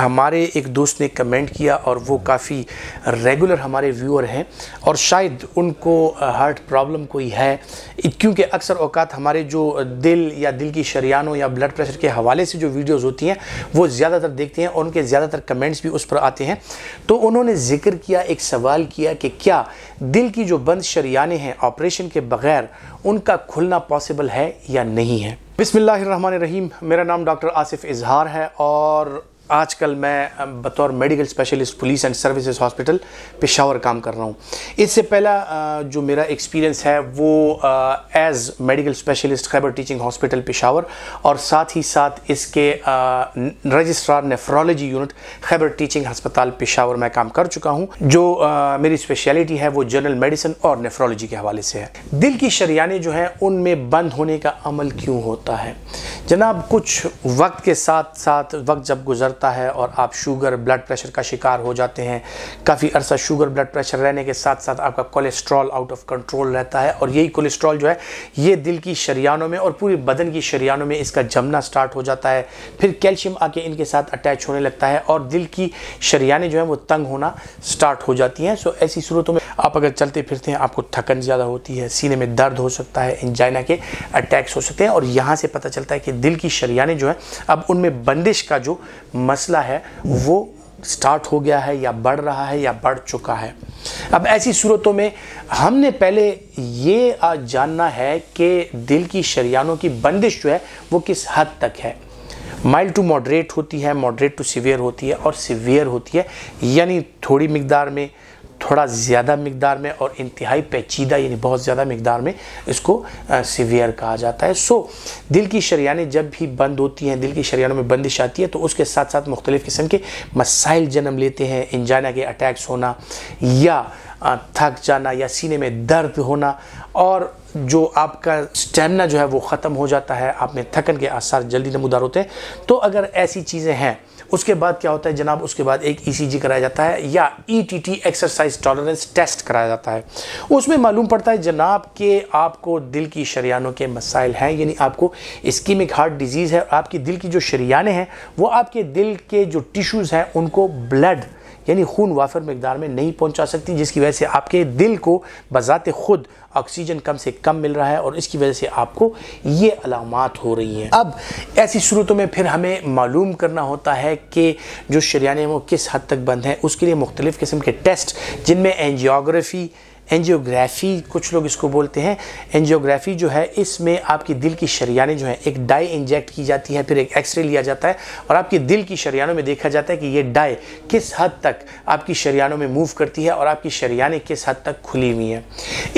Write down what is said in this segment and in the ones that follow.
हमारे एक दोस्त ने कमेंट किया और वो काफ़ी रेगुलर हमारे व्यूअर हैं और शायद उनको हार्ट प्रॉब्लम कोई है क्योंकि अक्सर अवकात हमारे जो दिल या दिल की शरियानों या ब्लड प्रेशर के हवाले से जो वीडियोस होती हैं वो ज़्यादातर देखते हैं और उनके ज़्यादातर कमेंट्स भी उस पर आते हैं तो उन्होंने ज़िक्र किया एक सवाल किया कि क्या दिल की जो बंद शरियाने हैं ऑपरेशन के बगैर उनका खुलना पॉसिबल है या नहीं है रहीम मेरा नाम डॉक्टर आसिफ इजहार है और आजकल मैं बतौर medical specialist police and services hospital Peshawar काम कर रहा हूँ इससे पहला जो मेरा एक्सपीरियंस है वो as medical specialist Khyber teaching hospital Peshawar और साथ ही साथ इसके registrar nephrology unit Khyber teaching हस्पताल पेशावर में काम कर चुका हूँ जो आ, मेरी स्पेशलिटी है वो जनरल मेडिसिन और नेफ्रोलॉजी के हवाले से है दिल की शरियाने जो हैं उनमें बंद होने का अमल क्यों होता है जनाब कुछ वक्त के साथ साथ वक्त जब गुजरता है और आप शुगर ब्लड प्रेशर का शिकार हो जाते हैं काफ़ी अरसा शुगर ब्लड प्रेशर रहने के साथ साथ आपका कोलेस्ट्रॉल आउट ऑफ कंट्रोल रहता है और यही कोलेस्ट्रॉल जो है ये दिल की शरियानों में और पूरे बदन की शरियानों में इसका जमना स्टार्ट हो जाता है फिर कैल्शियम आके इनके साथ अटैच होने लगता है और दिल की शरियाने जो हैं वो तंग होना स्टार्ट हो जाती हैं सो ऐसी सूरतों में आप अगर चलते फिरते हैं आपको थकन ज़्यादा होती है सीने में दर्द हो सकता है इंजाइना के अटैक्स हो सकते हैं और यहाँ से पता चलता है कि कि दिल की शरियाने जो है अब उनमें बंदिश का जो मसला है वो स्टार्ट हो गया है या बढ़ रहा है या बढ़ चुका है अब ऐसी सूरतों में हमने पहले ये जानना है कि दिल की शरियानों की बंदिश जो है वो किस हद तक है माइल्ड टू मॉडरेट होती है मॉडरेट टू सीवियर होती है और सीवियर होती है यानी थोड़ी मकदार में थोड़ा ज़्यादा मकदार में और इंतहाई पेचीदा यानी बहुत ज़्यादा मकदार में इसको सीवियर कहा जाता है सो दिल की शरियाने जब भी बंद होती हैं दिल की शरियानों में बंदिश आती है तो उसके साथ साथ मुख्तलिफ़ किस्म के मसाइल जन्म लेते हैं इंजाना के अटैक्स होना या थक जाना या सीने में दर्द होना और जो आपका स्टेमिना जो है वो ख़त्म हो जाता है आप में थकन के आसार जल्दी नमदार होते हैं तो अगर ऐसी चीज़ें हैं उसके बाद क्या होता है जनाब उसके बाद एक ई e कराया जाता है या ई एक्सरसाइज टॉलरेंस टेस्ट कराया जाता है उसमें मालूम पड़ता है जनाब के आपको दिल की शरियानों के मसाइल हैं यानी आपको स्कीमिक हार्ट डिजीज़ है आपकी दिल की जो शरियाने हैं वो आपके दिल के जो टिश्यूज़ हैं उनको ब्लड यानी खून वाफर मकदार में नहीं पहुंचा सकती जिसकी वजह से आपके दिल को बज़ात खुद ऑक्सीजन कम से कम मिल रहा है और इसकी वजह से आपको ये अलामत हो रही हैं अब ऐसी सूरतों में फिर हमें मालूम करना होता है कि जो शरियाने वो किस हद तक बंद हैं उसके लिए मुख्तलिफ़ किस्म के टेस्ट जिनमें एनजियोग्राफ़ी एनजियोग्राफी कुछ लोग इसको बोलते हैं एनजियोग्राफी जो है इसमें आपकी दिल की शरियाने जो हैं एक डाई इंजेक्ट की जाती है फिर एक एक्सरे लिया जाता है और आपके दिल की शरियानों में देखा जाता है कि ये डाई किस हद तक आपकी शरियानों में मूव करती है और आपकी शरियाने किस हद तक खुली हुई हैं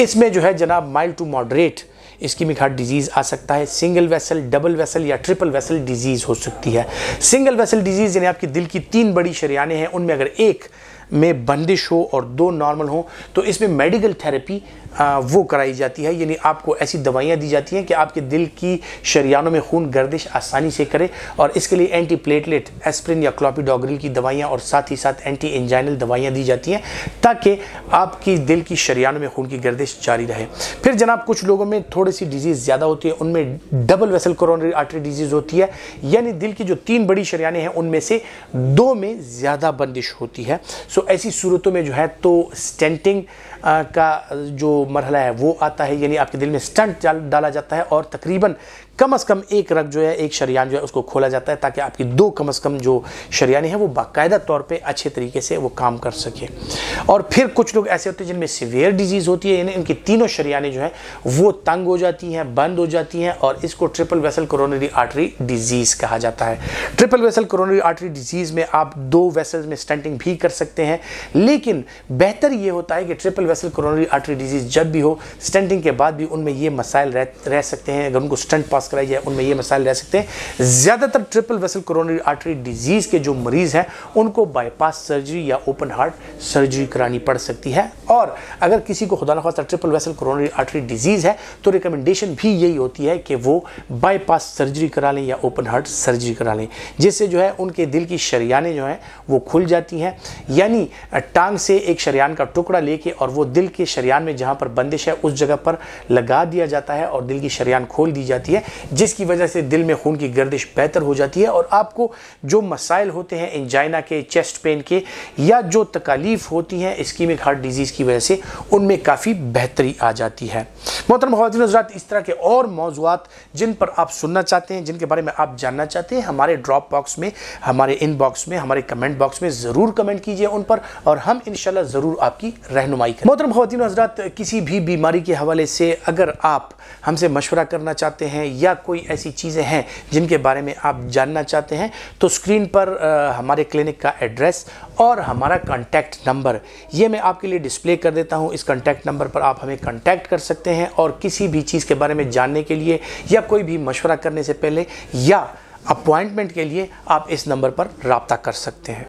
इसमें जो है जनाब माइल्ड टू मॉडरेट इसकी हार्ट डिजीज़ आ सकता है सिंगल वेसल डबल वेसल या ट्रिपल वेसल डिजीज़ हो सकती है सिंगल वेसल डिजीज़ यानी आपकी दिल की तीन बड़ी शरियाने हैं उनमें अगर एक में बंदिश हो और दो नॉर्मल हो तो इसमें मेडिकल थेरेपी वो कराई जाती है यानी आपको ऐसी दवाइयाँ दी जाती हैं कि आपके दिल की शरियानों में खून गर्दिश आसानी से करे और इसके लिए एंटी प्लेटलेट एस्प्रिन या क्लोपीडोग्रिल की दवाइयाँ और साथ ही साथ एंटी इंजाइनल दवाइयाँ दी जाती हैं ताकि आपकी दिल की शरियानों में खून की गर्दिश जारी रहे फिर जनाब कुछ लोगों में थोड़ी सी डिजीज़ ज़्यादा होती है उनमें double vessel coronary artery disease होती है यानी दिल की जो तीन बड़ी शरियाने हैं उनमें से दो में ज़्यादा बंदिश होती है सो तो ऐसी सूरतों में जो है तो स्टेंटिंग का जो मरहला है वो आता है यानी आपके दिल में स्टंट डाला जाता है और तकरीबन कम अज़ कम एक रग जो है एक शरियान जो है उसको खोला जाता है ताकि आपकी दो कम अज़ कम जो शरियाने हैं वो बाकायदा तौर पे अच्छे तरीके से वो काम कर सके और फिर कुछ लोग ऐसे होते हैं जिनमें सिवियर डिजीज़ होती है यानी उनकी तीनों शरियाने जो है वो तंग हो जाती हैं बंद हो जाती हैं और इसको triple vessel coronary artery disease कहा जाता है triple vessel coronary artery disease में आप दो वेसल्स में स्टंटिंग भी कर सकते हैं लेकिन बेहतर ये होता है कि triple vessel coronary artery disease जब भी हो स्टेंटिंग के बाद भी उनमें ये मसाइल रह, रह सकते हैं अगर उनको स्टंट पास पास कराई जाए उनमें ये मसाइल रह सकते हैं ज़्यादातर triple vessel coronary artery disease के जो मरीज़ हैं उनको बाईपास सर्जरी या ओपन हार्ट सर्जरी करानी पड़ सकती है और अगर किसी को खुदा खास्ता triple vessel coronary artery disease है तो रिकमेंडेशन भी यही होती है कि वो बाईपास सर्जरी करा लें या ओपन हार्ट सर्जरी करा लें जिससे जो है उनके दिल की शरियाने जो हैं वो खुल जाती हैं यानी टांग से एक शरियान का टुकड़ा लेके और वो दिल के शरियान में जहाँ पर बंदिश है उस जगह पर लगा दिया जाता है और दिल की शरियान खोल दी जाती है जिसकी वजह से दिल में खून की गर्दिश बेहतर हो जाती है और आपको जो मसाइल होते हैं इंजाइना के चेस्ट पेन के या जो तकालीफ होती हैं इस्कीमिक हार्ट डिजीज़ की वजह से उनमें काफ़ी बेहतरी आ जाती है मोहतरम खातिन हजरात इस तरह के और मौजूद जिन पर आप सुनना चाहते हैं जिनके बारे में आप जानना चाहते हैं हमारे ड्रॉप बॉक्स में हमारे इन बॉक्स में हमारे कमेंट बॉक्स में ज़रूर कमेंट कीजिए उन पर और हम इन ज़रूर आपकी रहनुमाई करें मोहतरम खातिन हजरात किसी भी बीमारी के हवाले से अगर आप हमसे मशवरा करना चाहते हैं या कोई ऐसी चीज़ें हैं जिनके बारे में आप जानना चाहते हैं तो स्क्रीन पर आ, हमारे क्लिनिक का एड्रेस और हमारा कॉन्टैक्ट नंबर ये मैं आपके लिए डिस्प्ले कर देता हूँ इस कॉन्टैक्ट नंबर पर आप हमें कॉन्टैक्ट कर सकते हैं और किसी भी चीज़ के बारे में जानने के लिए या कोई भी मशवरा करने से पहले या अपॉइंटमेंट के लिए आप इस नंबर पर रबता कर सकते हैं